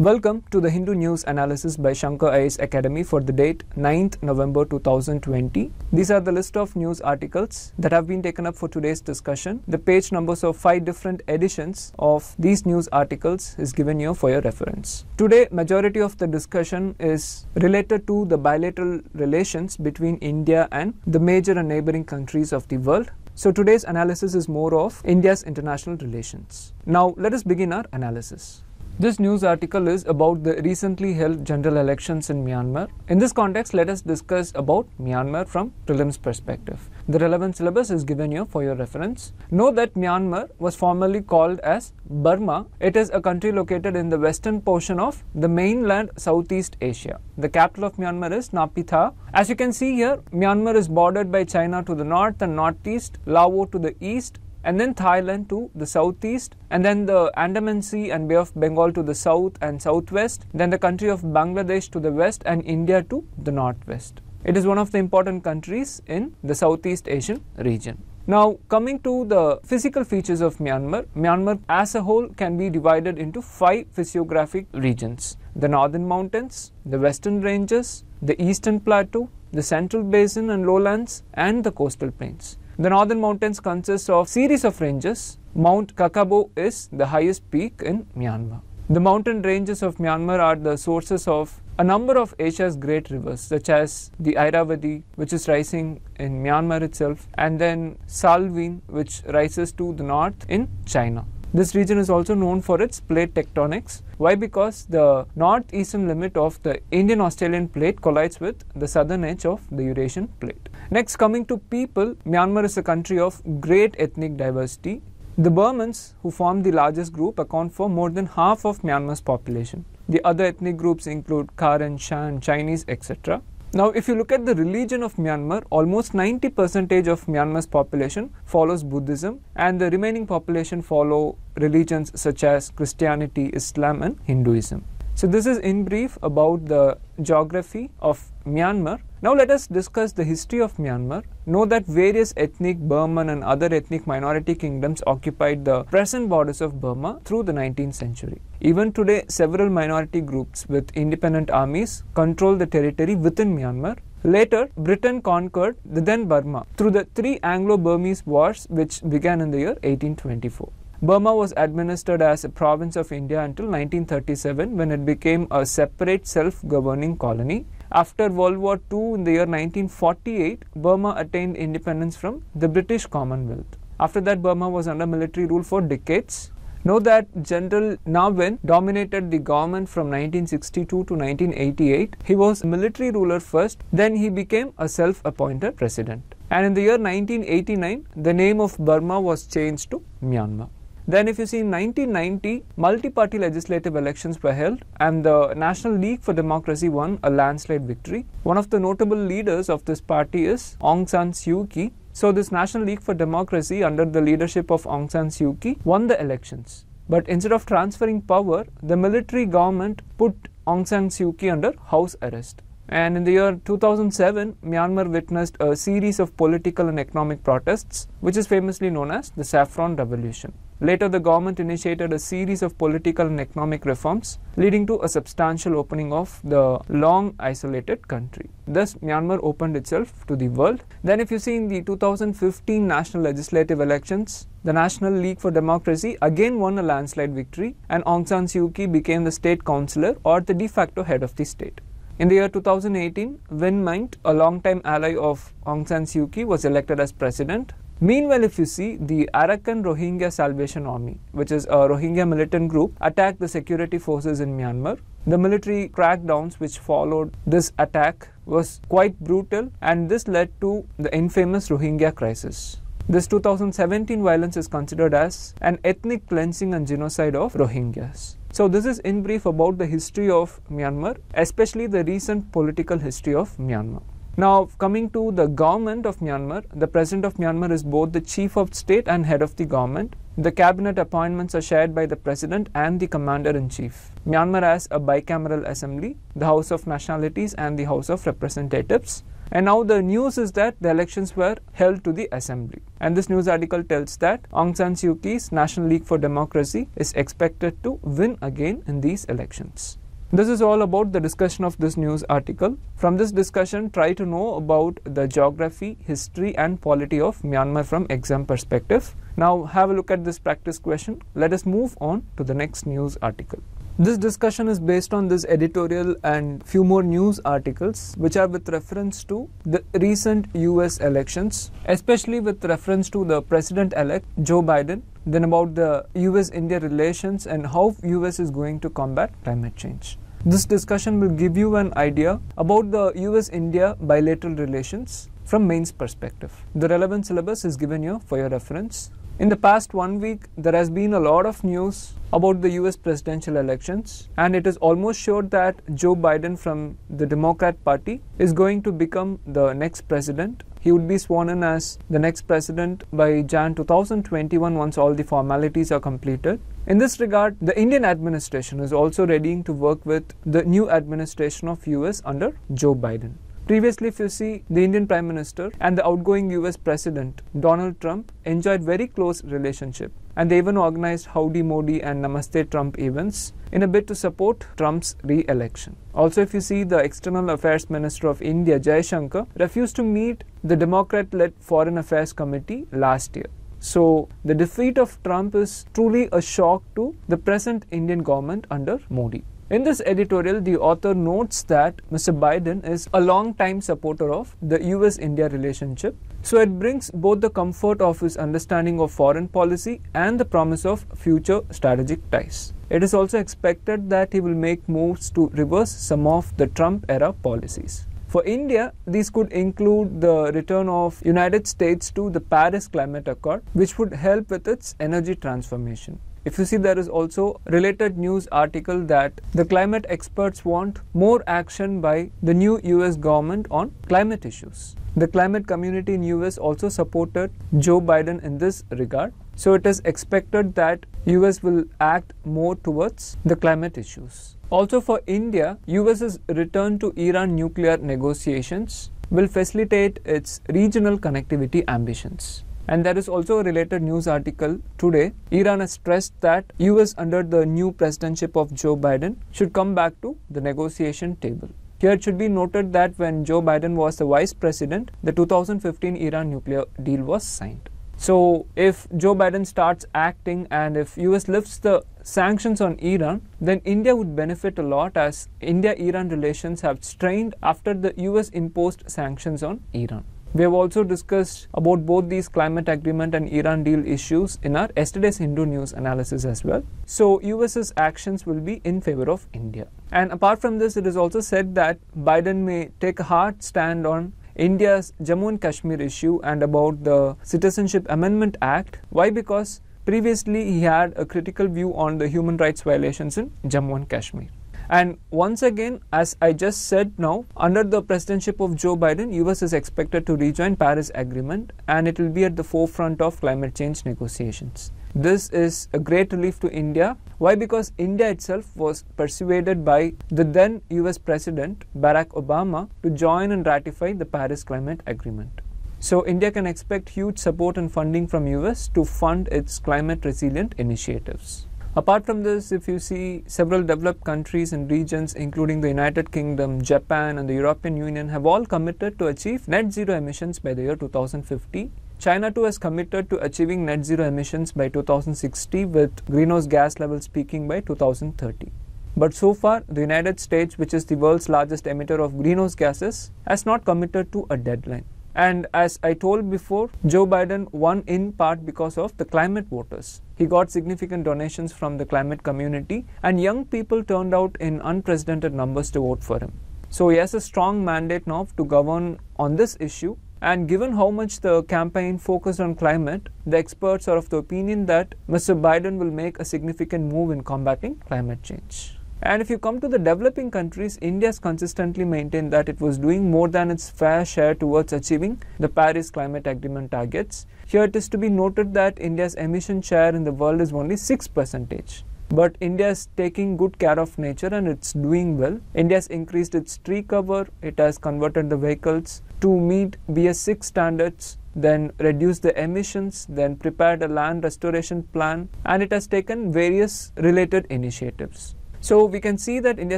Welcome to the Hindu News Analysis by Shankar IS Academy for the date 9th November 2020. These are the list of news articles that have been taken up for today's discussion. The page numbers of five different editions of these news articles is given here for your reference. Today, majority of the discussion is related to the bilateral relations between India and the major and neighboring countries of the world. So today's analysis is more of India's international relations. Now let us begin our analysis. This news article is about the recently held general elections in Myanmar. In this context, let us discuss about Myanmar from prelims perspective. The relevant syllabus is given here for your reference. Know that Myanmar was formerly called as Burma. It is a country located in the western portion of the mainland Southeast Asia. The capital of Myanmar is Napitha. As you can see here, Myanmar is bordered by China to the north and northeast, Laos to the east, and then Thailand to the southeast, and then the Andaman Sea and Bay of Bengal to the south and southwest, then the country of Bangladesh to the west, and India to the northwest. It is one of the important countries in the Southeast Asian region. Now, coming to the physical features of Myanmar, Myanmar as a whole can be divided into five physiographic regions the northern mountains, the western ranges, the eastern plateau, the central basin and lowlands, and the coastal plains. The northern mountains consist of series of ranges. Mount Kakabo is the highest peak in Myanmar. The mountain ranges of Myanmar are the sources of a number of Asia's great rivers, such as the Irrawaddy, which is rising in Myanmar itself, and then Salween, which rises to the north in China. This region is also known for its plate tectonics, why? Because the northeastern limit of the Indian Australian plate collides with the southern edge of the Eurasian plate. Next, coming to people, Myanmar is a country of great ethnic diversity. The Burmans, who form the largest group, account for more than half of Myanmar's population. The other ethnic groups include Karen, Shan, Chinese, etc. Now, if you look at the religion of Myanmar, almost 90% of Myanmar's population follows Buddhism, and the remaining population follow religions such as Christianity, Islam, and Hinduism. So this is in brief about the geography of Myanmar. Now let us discuss the history of Myanmar. Know that various ethnic Burman and other ethnic minority kingdoms occupied the present borders of Burma through the 19th century. Even today, several minority groups with independent armies control the territory within Myanmar Later, Britain conquered the then Burma through the three Anglo Burmese wars, which began in the year 1824. Burma was administered as a province of India until 1937 when it became a separate self governing colony. After World War II in the year 1948, Burma attained independence from the British Commonwealth. After that, Burma was under military rule for decades. Know that General Nawin dominated the government from 1962 to 1988. He was military ruler first, then he became a self appointed president. And in the year 1989, the name of Burma was changed to Myanmar. Then if you see in 1990, multi-party legislative elections were held and the National League for Democracy won a landslide victory. One of the notable leaders of this party is Aung San Suu Kyi. So this National League for Democracy under the leadership of Aung San Suu Kyi won the elections. But instead of transferring power, the military government put Aung San Suu Kyi under house arrest. And in the year 2007, Myanmar witnessed a series of political and economic protests, which is famously known as the Saffron Revolution. Later, the government initiated a series of political and economic reforms, leading to a substantial opening of the long isolated country. Thus, Myanmar opened itself to the world. Then, if you see in the 2015 national legislative elections, the National League for Democracy again won a landslide victory, and Aung San Suu Kyi became the state councillor or the de facto head of the state. In the year 2018, Win Myint, a longtime ally of Aung San Suu Kyi, was elected as president, Meanwhile, if you see, the Arakan Rohingya Salvation Army, which is a Rohingya militant group, attacked the security forces in Myanmar. The military crackdowns which followed this attack was quite brutal and this led to the infamous Rohingya crisis. This 2017 violence is considered as an ethnic cleansing and genocide of Rohingyas. So this is in brief about the history of Myanmar, especially the recent political history of Myanmar. Now coming to the government of Myanmar, the president of Myanmar is both the chief of state and head of the government. The cabinet appointments are shared by the president and the commander in chief. Myanmar has a bicameral assembly, the House of Nationalities and the House of Representatives. And now the news is that the elections were held to the assembly. And this news article tells that Aung San Suu Kyi's National League for Democracy is expected to win again in these elections. This is all about the discussion of this news article. From this discussion, try to know about the geography, history and polity of Myanmar from exam perspective. Now have a look at this practice question. Let us move on to the next news article. This discussion is based on this editorial and few more news articles which are with reference to the recent US elections, especially with reference to the president elect Joe Biden, then about the US India relations and how US is going to combat climate change. This discussion will give you an idea about the US India bilateral relations from mains perspective. The relevant syllabus is given here for your reference. In the past one week, there has been a lot of news about the US presidential elections, and it is almost sure that Joe Biden from the Democrat Party is going to become the next president. He would be sworn in as the next president by Jan 2021 once all the formalities are completed. In this regard, the Indian administration is also readying to work with the new administration of US under Joe Biden. Previously, if you see, the Indian Prime Minister and the outgoing US President Donald Trump enjoyed very close relationship and they even organized Howdy Modi and Namaste Trump events in a bid to support Trump's re-election. Also, if you see, the External Affairs Minister of India, Jay Shankar, refused to meet the Democrat-led Foreign Affairs Committee last year. So, the defeat of Trump is truly a shock to the present Indian government under Modi. In this editorial, the author notes that Mr. Biden is a long-time supporter of the US-India relationship, so it brings both the comfort of his understanding of foreign policy and the promise of future strategic ties. It is also expected that he will make moves to reverse some of the Trump-era policies. For India, these could include the return of United States to the Paris Climate Accord, which would help with its energy transformation. If you see there is also related news article that the climate experts want more action by the new US government on climate issues. The climate community in US also supported Joe Biden in this regard. So it is expected that US will act more towards the climate issues. Also for India, US's return to Iran nuclear negotiations will facilitate its regional connectivity ambitions. And there is also a related news article today. Iran has stressed that US under the new presidency of Joe Biden should come back to the negotiation table. Here it should be noted that when Joe Biden was the vice president, the 2015 Iran nuclear deal was signed. So if Joe Biden starts acting and if US lifts the sanctions on Iran, then India would benefit a lot as India Iran relations have strained after the US imposed sanctions on Iran. We have also discussed about both these climate agreement and Iran deal issues in our yesterday's Hindu news analysis as well. So US's actions will be in favor of India. And apart from this, it is also said that Biden may take a hard stand on India's Jammu and Kashmir issue and about the Citizenship Amendment Act. Why? Because previously he had a critical view on the human rights violations in Jammu and Kashmir. And once again, as I just said now, under the presidency of Joe Biden, US is expected to rejoin Paris Agreement and it will be at the forefront of climate change negotiations. This is a great relief to India. Why? Because India itself was persuaded by the then US President Barack Obama to join and ratify the Paris Climate Agreement. So India can expect huge support and funding from US to fund its climate resilient initiatives. Apart from this, if you see several developed countries and regions including the United Kingdom, Japan and the European Union have all committed to achieve net zero emissions by the year 2050. China too has committed to achieving net zero emissions by 2060 with greenhouse gas levels peaking by 2030. But so far, the United States, which is the world's largest emitter of greenhouse gases, has not committed to a deadline. And as I told before, Joe Biden won in part because of the climate voters. He got significant donations from the climate community, and young people turned out in unprecedented numbers to vote for him. So he has a strong mandate now to govern on this issue. And given how much the campaign focused on climate, the experts are of the opinion that Mr. Biden will make a significant move in combating climate change. And if you come to the developing countries, India has consistently maintained that it was doing more than its fair share towards achieving the Paris Climate Agreement targets. Here it is to be noted that India's emission share in the world is only 6%. But India is taking good care of nature and it's doing well. India has increased its tree cover, it has converted the vehicles to meet BS6 standards then reduced the emissions, then prepared a land restoration plan, and it has taken various related initiatives. So we can see that India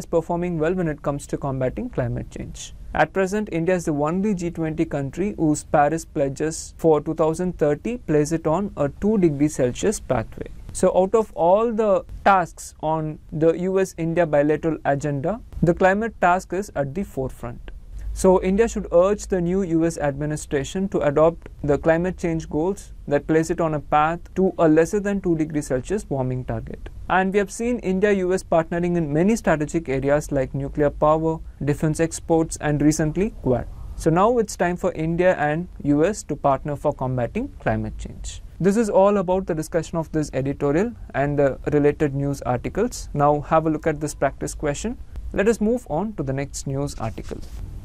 is performing well when it comes to combating climate change. At present, India is the only G20 country whose Paris pledges for 2030 place it on a 2 degree Celsius pathway. So, out of all the tasks on the US India bilateral agenda, the climate task is at the forefront. So, India should urge the new US administration to adopt the climate change goals that place it on a path to a lesser than 2 degrees Celsius warming target. And we have seen India US partnering in many strategic areas like nuclear power, defense exports, and recently Quad. So, now it's time for India and US to partner for combating climate change. This is all about the discussion of this editorial and the related news articles. Now, have a look at this practice question. Let us move on to the next news article.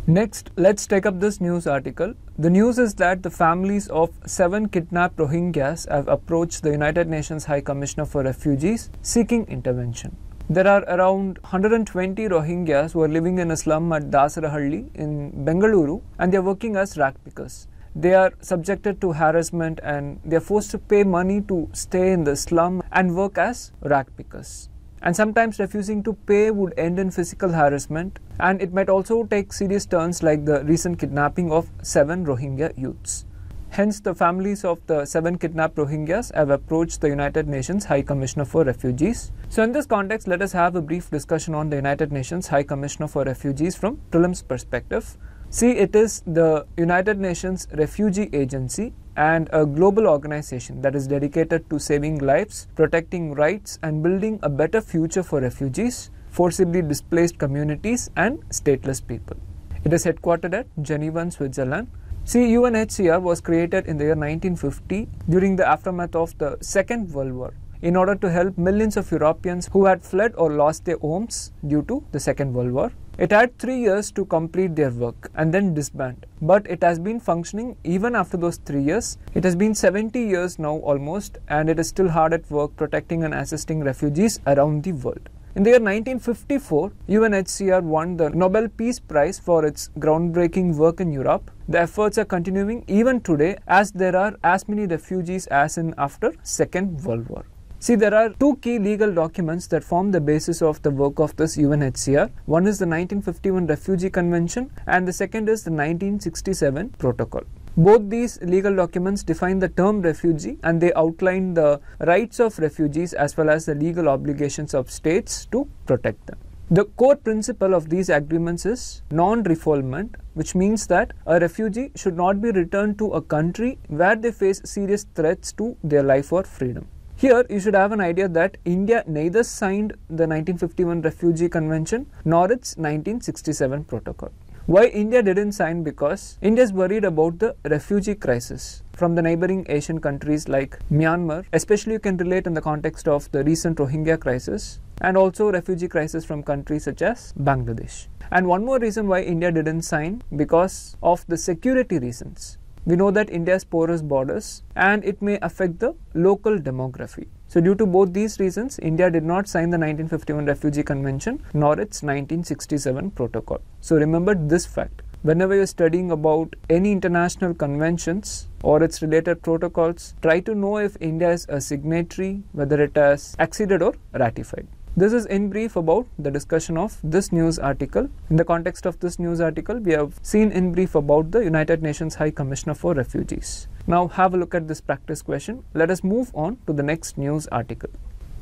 Next, let's take up this news article. The news is that the families of seven kidnapped Rohingyas have approached the United Nations High Commissioner for Refugees seeking intervention. There are around 120 Rohingyas who are living in a slum at Dasarahalli in Bengaluru and they are working as rag pickers. They are subjected to harassment and they are forced to pay money to stay in the slum and work as rag pickers and sometimes refusing to pay would end in physical harassment and it might also take serious turns like the recent kidnapping of seven Rohingya youths. Hence, the families of the seven kidnapped Rohingyas have approached the United Nations High Commissioner for Refugees. So, in this context, let us have a brief discussion on the United Nations High Commissioner for Refugees from Trilim's perspective. See, it is the United Nations Refugee Agency and a global organization that is dedicated to saving lives, protecting rights, and building a better future for refugees, forcibly displaced communities, and stateless people. It is headquartered at Geneva, Switzerland. See, UNHCR was created in the year 1950 during the aftermath of the Second World War in order to help millions of Europeans who had fled or lost their homes due to the Second World War. It had three years to complete their work and then disband, but it has been functioning even after those three years. It has been 70 years now almost, and it is still hard at work protecting and assisting refugees around the world. In the year 1954, UNHCR won the Nobel Peace Prize for its groundbreaking work in Europe. The efforts are continuing even today as there are as many refugees as in after Second World War. See, there are two key legal documents that form the basis of the work of this UNHCR. One is the 1951 Refugee Convention, and the second is the 1967 Protocol. Both these legal documents define the term refugee and they outline the rights of refugees as well as the legal obligations of states to protect them. The core principle of these agreements is non refoulement, which means that a refugee should not be returned to a country where they face serious threats to their life or freedom. Here you should have an idea that India neither signed the 1951 Refugee Convention nor its 1967 Protocol. Why India didn't sign because India is worried about the refugee crisis from the neighboring Asian countries like Myanmar, especially you can relate in the context of the recent Rohingya crisis and also refugee crisis from countries such as Bangladesh. And one more reason why India didn't sign because of the security reasons we know that India's porous borders and it may affect the local demography. So, due to both these reasons, India did not sign the 1951 Refugee Convention nor its 1967 Protocol. So, remember this fact. Whenever you're studying about any international conventions or its related protocols, try to know if India is a signatory, whether it has acceded or ratified. This is in brief about the discussion of this news article. In the context of this news article, we have seen in brief about the United Nations High Commissioner for Refugees. Now have a look at this practice question. Let us move on to the next news article.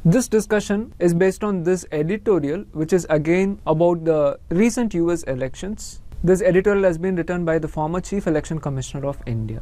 This discussion is based on this editorial, which is again about the recent US elections. This editorial has been written by the former Chief Election Commissioner of India.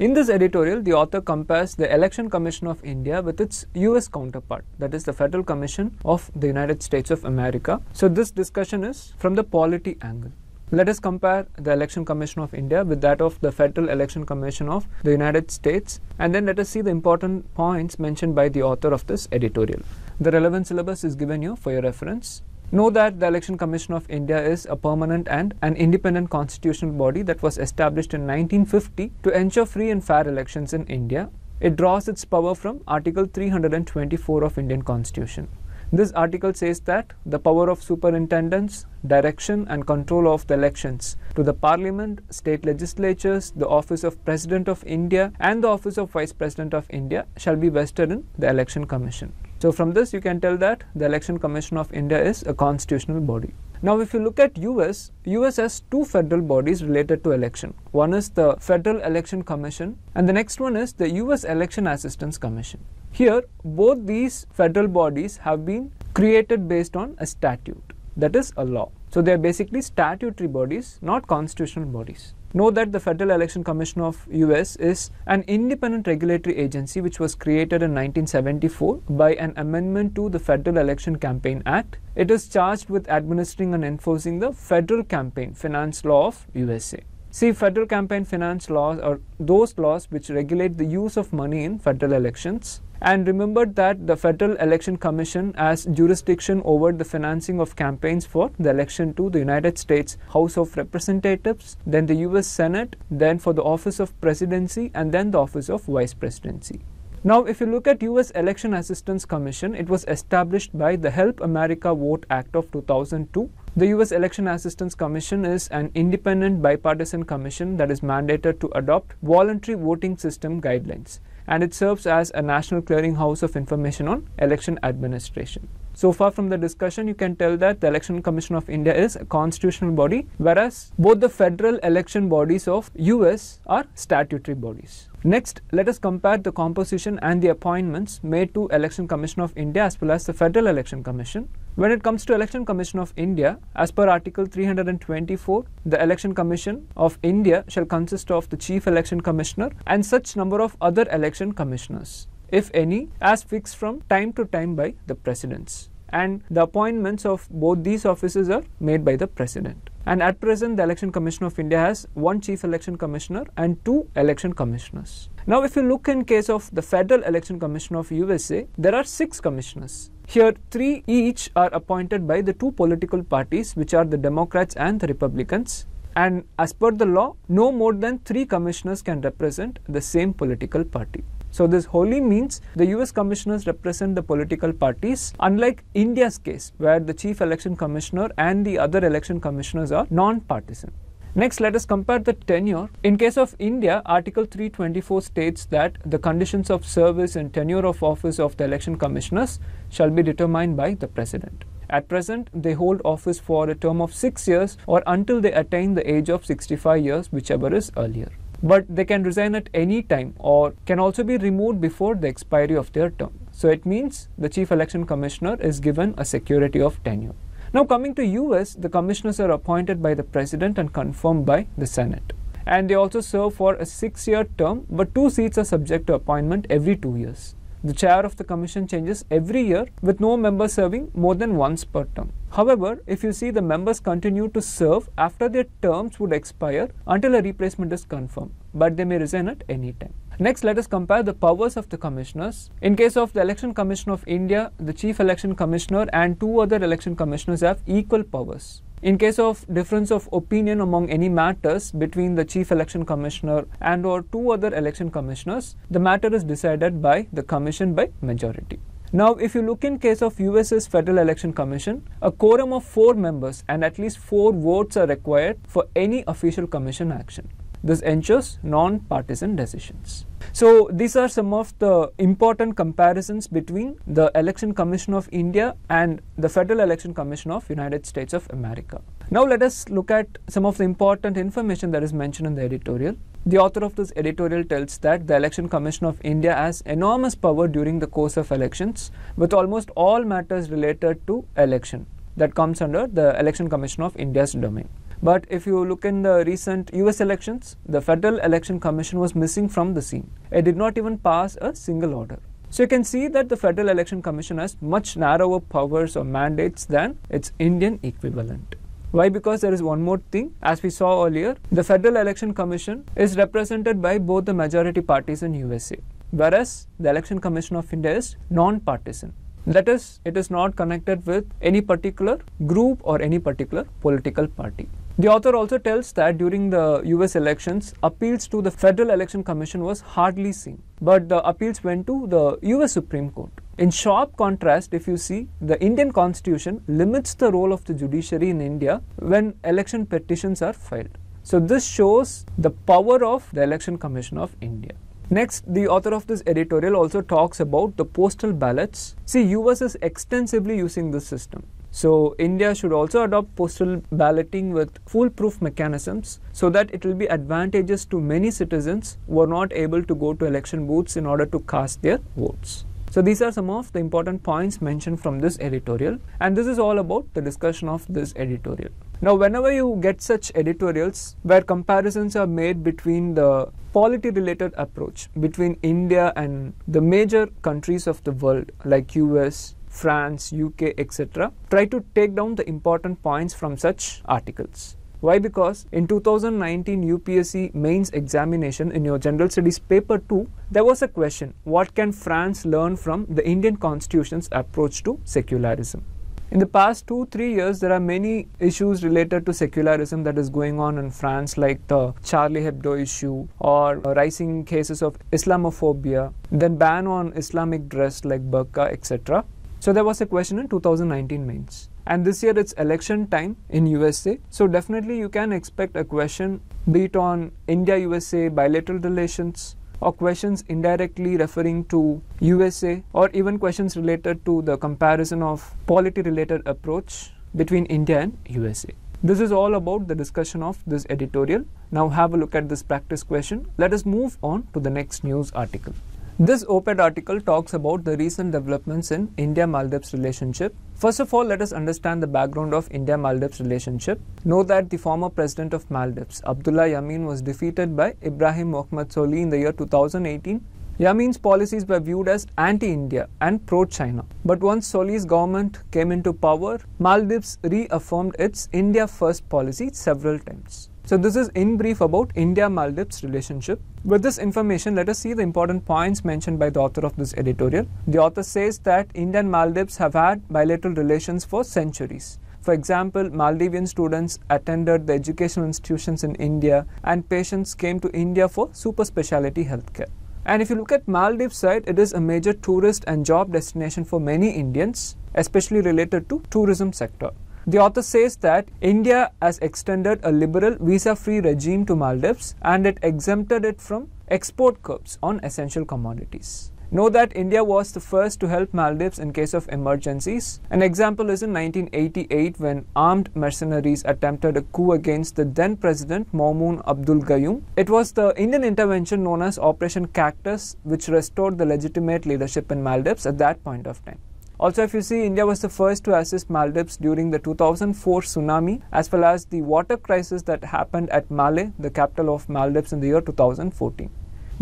In this editorial, the author compares the Election Commission of India with its US counterpart, that is the Federal Commission of the United States of America. So, this discussion is from the polity angle. Let us compare the Election Commission of India with that of the Federal Election Commission of the United States, and then let us see the important points mentioned by the author of this editorial. The relevant syllabus is given you for your reference. Know that the Election Commission of India is a permanent and an independent constitutional body that was established in 1950 to ensure free and fair elections in India. It draws its power from Article 324 of Indian Constitution. This article says that the power of superintendence, direction and control of the elections to the parliament, state legislatures, the office of President of India and the office of Vice President of India shall be vested in the Election Commission. So, from this you can tell that the Election Commission of India is a constitutional body. Now, if you look at US, US has two federal bodies related to election. One is the Federal Election Commission and the next one is the US Election Assistance Commission. Here, both these federal bodies have been created based on a statute, that is a law. So, they are basically statutory bodies, not constitutional bodies know that the Federal Election Commission of US is an independent regulatory agency which was created in 1974 by an amendment to the Federal Election Campaign Act. It is charged with administering and enforcing the federal campaign finance law of USA. See, federal campaign finance laws are those laws which regulate the use of money in federal elections. And remember that the Federal Election Commission has jurisdiction over the financing of campaigns for the election to the United States House of Representatives, then the US Senate, then for the office of presidency, and then the office of vice presidency. Now, if you look at U.S. Election Assistance Commission, it was established by the Help America Vote Act of 2002. The U.S. Election Assistance Commission is an independent bipartisan commission that is mandated to adopt voluntary voting system guidelines and it serves as a national clearinghouse of information on election administration. So far from the discussion, you can tell that the Election Commission of India is a constitutional body, whereas both the federal election bodies of US are statutory bodies. Next, let us compare the composition and the appointments made to Election Commission of India as well as the Federal Election Commission. When it comes to Election Commission of India, as per Article 324, the Election Commission of India shall consist of the Chief Election Commissioner and such number of other election commissioners if any, as fixed from time to time by the presidents. And the appointments of both these offices are made by the president. And at present, the Election Commission of India has one Chief Election Commissioner and two Election Commissioners. Now, if you look in case of the Federal Election Commission of USA, there are six commissioners. Here, three each are appointed by the two political parties, which are the Democrats and the Republicans. And as per the law, no more than three commissioners can represent the same political party. So this wholly means the US commissioners represent the political parties, unlike India's case, where the chief election commissioner and the other election commissioners are non-partisan. Next, let us compare the tenure. In case of India, Article 324 states that the conditions of service and tenure of office of the election commissioners shall be determined by the president. At present, they hold office for a term of 6 years or until they attain the age of 65 years, whichever is earlier but they can resign at any time or can also be removed before the expiry of their term. So it means the Chief Election Commissioner is given a security of tenure. Now coming to US, the commissioners are appointed by the president and confirmed by the Senate. And they also serve for a 6 year term but two seats are subject to appointment every 2 years. The chair of the commission changes every year with no member serving more than once per term. However, if you see the members continue to serve after their terms would expire until a replacement is confirmed, but they may resign at any time. Next, let us compare the powers of the commissioners. In case of the Election Commission of India, the Chief Election Commissioner and two other election commissioners have equal powers. In case of difference of opinion among any matters between the Chief Election Commissioner and or two other election commissioners, the matter is decided by the commission by majority. Now, if you look in case of US's Federal Election Commission, a quorum of four members and at least four votes are required for any official commission action. This ensures non-partisan decisions. So these are some of the important comparisons between the Election Commission of India and the Federal Election Commission of United States of America. Now let us look at some of the important information that is mentioned in the editorial. The author of this editorial tells that the Election Commission of India has enormous power during the course of elections with almost all matters related to election that comes under the Election Commission of India's domain. But if you look in the recent US elections, the Federal Election Commission was missing from the scene. It did not even pass a single order. So you can see that the Federal Election Commission has much narrower powers or mandates than its Indian equivalent. Why? Because there is one more thing. As we saw earlier, the Federal Election Commission is represented by both the majority parties in USA, whereas the Election Commission of India is non-partisan. That is, it is not connected with any particular group or any particular political party. The author also tells that during the US elections, appeals to the Federal Election Commission was hardly seen, but the appeals went to the US Supreme Court. In sharp contrast, if you see, the Indian constitution limits the role of the judiciary in India when election petitions are filed. So, this shows the power of the Election Commission of India. Next, the author of this editorial also talks about the postal ballots. See, US is extensively using this system. So India should also adopt postal balloting with foolproof mechanisms so that it will be advantageous to many citizens who are not able to go to election booths in order to cast their votes. So these are some of the important points mentioned from this editorial and this is all about the discussion of this editorial. Now whenever you get such editorials where comparisons are made between the polity related approach between India and the major countries of the world like US, France, UK, etc. Try to take down the important points from such articles. Why? Because in 2019 UPSC mains examination in your general studies paper 2, there was a question what can France learn from the Indian constitution's approach to secularism? In the past two, three years, there are many issues related to secularism that is going on in France, like the Charlie Hebdo issue or rising cases of Islamophobia, then ban on Islamic dress like burqa, etc. So there was a question in 2019 mains. And this year it's election time in USA. So definitely you can expect a question be it on India USA bilateral relations or questions indirectly referring to USA or even questions related to the comparison of polity related approach between India and USA. This is all about the discussion of this editorial. Now have a look at this practice question. Let us move on to the next news article. This op-ed article talks about the recent developments in India-Maldives relationship. First of all, let us understand the background of India-Maldives relationship. Know that the former president of Maldives, Abdullah Yameen, was defeated by Ibrahim Mohamed Soli in the year 2018. Yameen's policies were viewed as anti-India and pro-China. But once Soli's government came into power, Maldives reaffirmed its India first policy several times. So this is in brief about India-Maldives relationship. With this information, let us see the important points mentioned by the author of this editorial. The author says that India and Maldives have had bilateral relations for centuries. For example, Maldivian students attended the educational institutions in India and patients came to India for super specialty healthcare. And if you look at Maldives side, it is a major tourist and job destination for many Indians, especially related to tourism sector. The author says that India has extended a liberal visa free regime to Maldives and it exempted it from export curbs on essential commodities. Know that India was the first to help Maldives in case of emergencies. An example is in 1988 when armed mercenaries attempted a coup against the then president Maumoon Abdul Gayoom. It was the Indian intervention known as Operation Cactus which restored the legitimate leadership in Maldives at that point of time. Also, if you see, India was the first to assist Maldives during the 2004 tsunami, as well as the water crisis that happened at Malé, the capital of Maldives, in the year 2014.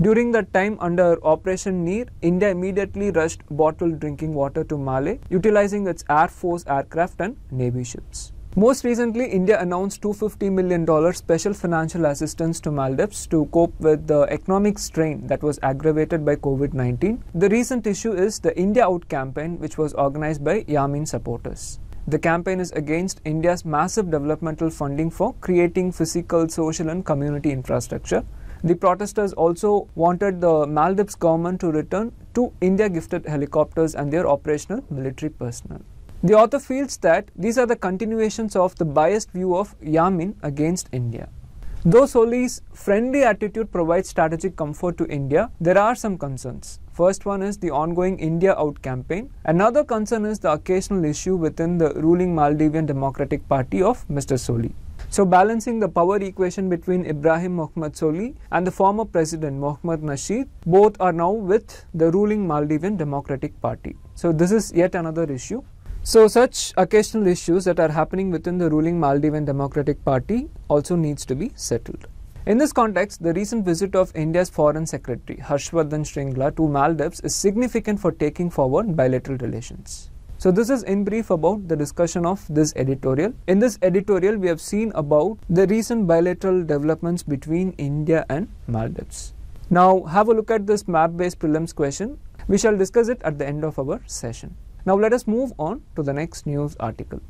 During that time under Operation Neer, India immediately rushed bottled drinking water to Malé, utilizing its Air Force aircraft and Navy ships. Most recently, India announced $250 million special financial assistance to Maldives to cope with the economic strain that was aggravated by COVID 19. The recent issue is the India Out campaign, which was organized by Yamin supporters. The campaign is against India's massive developmental funding for creating physical, social, and community infrastructure. The protesters also wanted the Maldives government to return two India gifted helicopters and their operational military personnel. The author feels that these are the continuations of the biased view of Yamin against India. Though Soli's friendly attitude provides strategic comfort to India, there are some concerns. First one is the ongoing India out campaign. Another concern is the occasional issue within the ruling Maldivian Democratic Party of Mr. Soli. So, balancing the power equation between Ibrahim Mohamed Soli and the former president Mohamed Nasheed, both are now with the ruling Maldivian Democratic Party. So, this is yet another issue. So such occasional issues that are happening within the ruling Maldivian Democratic Party also needs to be settled. In this context, the recent visit of India's Foreign Secretary Harshvardhan Shringla to Maldives is significant for taking forward bilateral relations. So this is in brief about the discussion of this editorial. In this editorial, we have seen about the recent bilateral developments between India and Maldives. Now have a look at this map-based prelims question. We shall discuss it at the end of our session. Now let us move on to the next news article.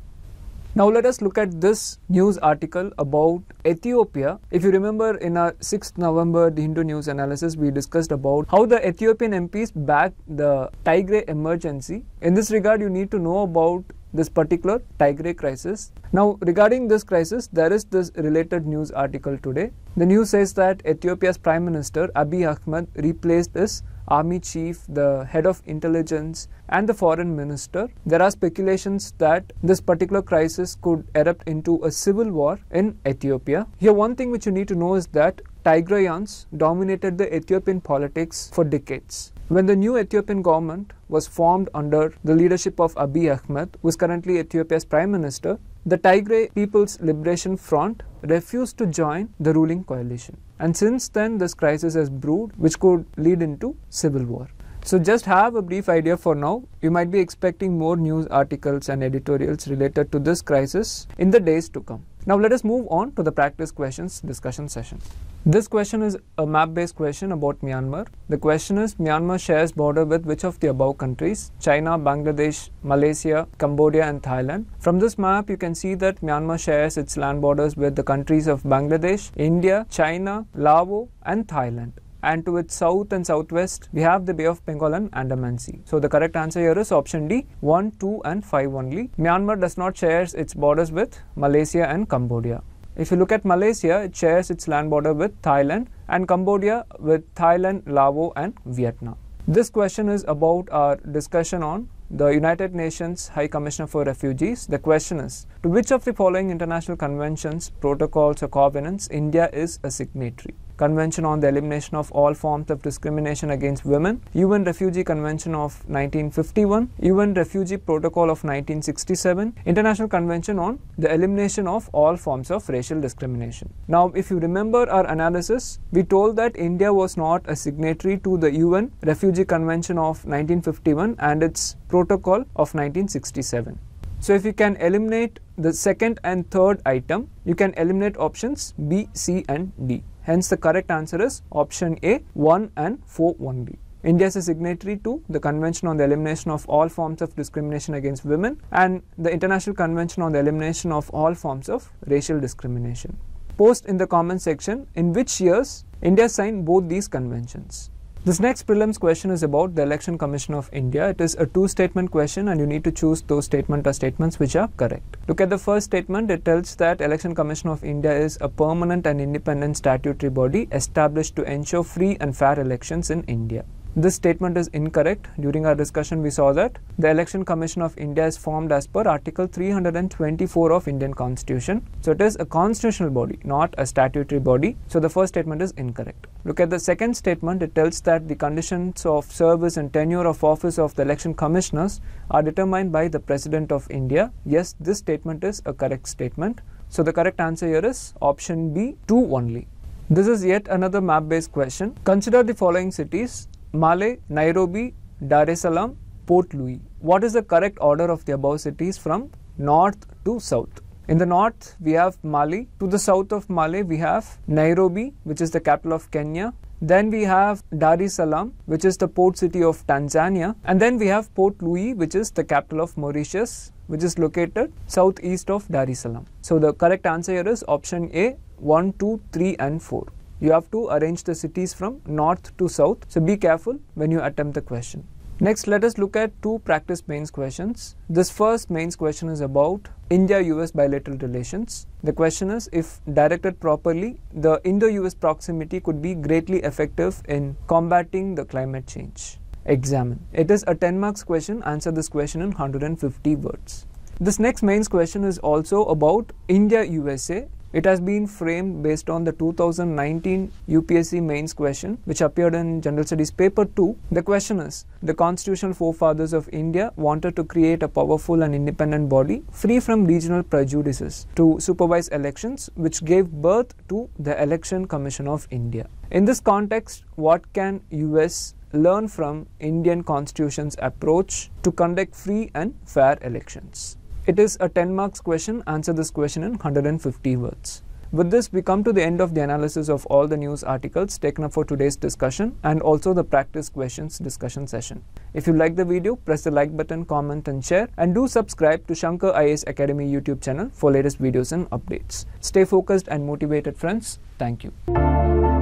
Now let us look at this news article about Ethiopia. If you remember in our 6th November the Hindu news analysis we discussed about how the Ethiopian MPs backed the Tigray emergency. In this regard you need to know about this particular Tigray crisis. Now, regarding this crisis, there is this related news article today. The news says that Ethiopia's Prime Minister Abiy Ahmed replaced his army chief, the head of intelligence, and the foreign minister. There are speculations that this particular crisis could erupt into a civil war in Ethiopia. Here, one thing which you need to know is that Tigrayans dominated the Ethiopian politics for decades. When the new Ethiopian government was formed under the leadership of Abiy Ahmed, who is currently Ethiopia's prime minister, the Tigray People's Liberation Front refused to join the ruling coalition. And since then, this crisis has brewed, which could lead into civil war. So just have a brief idea for now. You might be expecting more news articles and editorials related to this crisis in the days to come. Now let us move on to the practice questions discussion session. This question is a map-based question about Myanmar. The question is Myanmar shares border with which of the above countries? China, Bangladesh, Malaysia, Cambodia and Thailand. From this map you can see that Myanmar shares its land borders with the countries of Bangladesh, India, China, Laos and Thailand and to its south and southwest we have the Bay of Bengal and Andaman Sea. So the correct answer here is option D 1, 2 and 5 only. Myanmar does not share its borders with Malaysia and Cambodia. If you look at Malaysia, it shares its land border with Thailand and Cambodia with Thailand, Laos and Vietnam. This question is about our discussion on the United Nations High Commissioner for Refugees. The question is To which of the following international conventions, protocols, or covenants India is a signatory? Convention on the Elimination of All Forms of Discrimination Against Women, UN Refugee Convention of 1951, UN Refugee Protocol of 1967, International Convention on the Elimination of All Forms of Racial Discrimination. Now, if you remember our analysis, we told that India was not a signatory to the UN Refugee Convention of 1951 and its Protocol of 1967. So if you can eliminate the second and third item, you can eliminate options B, C and D. Hence, the correct answer is option A 1 and 4 1B. India is a signatory to the Convention on the Elimination of All Forms of Discrimination Against Women and the International Convention on the Elimination of All Forms of Racial Discrimination. Post in the comment section in which years India signed both these conventions. This next prelims question is about the Election Commission of India. It is a two statement question and you need to choose those statement or statements which are correct. Look at the first statement. It tells that Election Commission of India is a permanent and independent statutory body established to ensure free and fair elections in India. This statement is incorrect. During our discussion, we saw that the Election Commission of India is formed as per Article 324 of Indian Constitution. So it is a constitutional body, not a statutory body. So the first statement is incorrect. Look at the second statement. It tells that the conditions of service and tenure of office of the election commissioners are determined by the President of India. Yes, this statement is a correct statement. So the correct answer here is option B, 2 only. This is yet another map based question. Consider the following cities Male, Nairobi, Dar es Salaam, Port Louis. What is the correct order of the above cities from north to south? In the north, we have Mali. To the south of Mali, we have Nairobi, which is the capital of Kenya. Then we have Dar es Salaam, which is the port city of Tanzania. And then we have Port Louis, which is the capital of Mauritius, which is located southeast of Dar es Salaam. So the correct answer here is option A 1, 2, 3, and 4 you have to arrange the cities from north to south. So be careful when you attempt the question. Next, let us look at two practice mains questions. This first mains question is about India-US bilateral relations. The question is, if directed properly, the Indo-US proximity could be greatly effective in combating the climate change. Examine. It is a 10 marks question. Answer this question in 150 words. This next mains question is also about India-USA it has been framed based on the 2019 UPSC mains question, which appeared in General Studies paper 2. The question is The constitutional forefathers of India wanted to create a powerful and independent body free from regional prejudices to supervise elections, which gave birth to the Election Commission of India. In this context, what can US learn from Indian constitution's approach to conduct free and fair elections? It is a 10 marks question. Answer this question in 150 words. With this, we come to the end of the analysis of all the news articles taken up for today's discussion and also the practice questions discussion session. If you like the video, press the like button, comment and share and do subscribe to Shankar IAS Academy YouTube channel for latest videos and updates. Stay focused and motivated friends. Thank you.